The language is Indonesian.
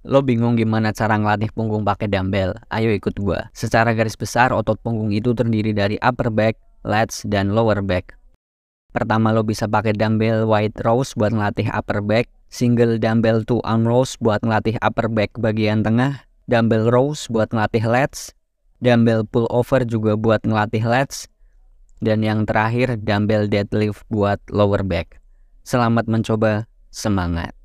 Lo bingung gimana cara ngelatih punggung pakai dumbbell? Ayo ikut gua. Secara garis besar, otot punggung itu terdiri dari upper back, lats, dan lower back. Pertama lo bisa pakai dumbbell wide rows buat ngelatih upper back, single dumbbell to arm rows buat ngelatih upper back bagian tengah, dumbbell rows buat ngelatih lats, dumbbell pull over juga buat ngelatih lats, dan yang terakhir dumbbell deadlift buat lower back. Selamat mencoba, semangat.